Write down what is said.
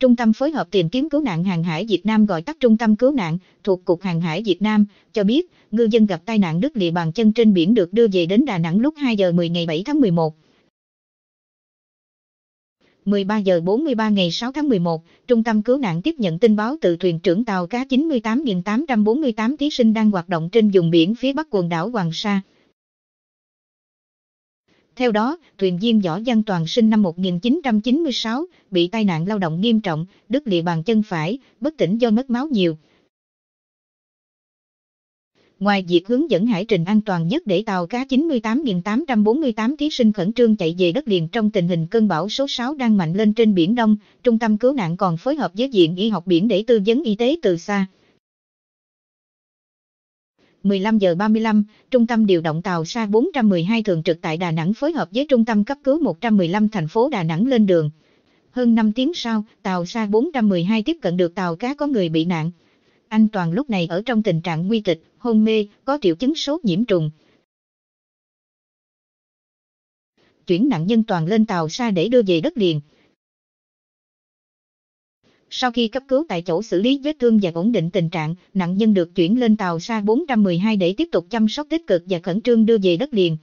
Trung tâm phối hợp tìm kiếm cứu nạn hàng hải Việt Nam gọi tắt Trung tâm cứu nạn thuộc Cục Hàng hải Việt Nam cho biết, ngư dân gặp tai nạn đứt lìa bàn chân trên biển được đưa về đến Đà Nẵng lúc 2 giờ 10 ngày 7 tháng 11. 13 giờ 43 ngày 6 tháng 11, Trung tâm cứu nạn tiếp nhận tin báo từ thuyền trưởng tàu cá 98.848 thí sinh đang hoạt động trên vùng biển phía bắc quần đảo Hoàng Sa. Theo đó, thuyền viên Võ Văn Toàn sinh năm 1996, bị tai nạn lao động nghiêm trọng, đứt lìa bàn chân phải, bất tỉnh do mất máu nhiều. Ngoài việc hướng dẫn hải trình an toàn nhất để tàu cá 98.848 thí sinh khẩn trương chạy về đất liền trong tình hình cơn bão số 6 đang mạnh lên trên biển Đông, Trung tâm Cứu nạn còn phối hợp với Viện Y học biển để tư vấn y tế từ xa. 15 giờ 35, Trung tâm điều động tàu Sa 412 thường trực tại Đà Nẵng phối hợp với Trung tâm cấp cứu 115 thành phố Đà Nẵng lên đường. Hơn 5 tiếng sau, tàu Sa 412 tiếp cận được tàu cá có người bị nạn. Anh Toàn lúc này ở trong tình trạng nguy kịch, hôn mê, có triệu chứng sốt nhiễm trùng. Chuyển nạn nhân Toàn lên tàu Sa để đưa về đất liền. Sau khi cấp cứu tại chỗ xử lý vết thương và ổn định tình trạng, nạn nhân được chuyển lên tàu Sa 412 để tiếp tục chăm sóc tích cực và khẩn trương đưa về đất liền.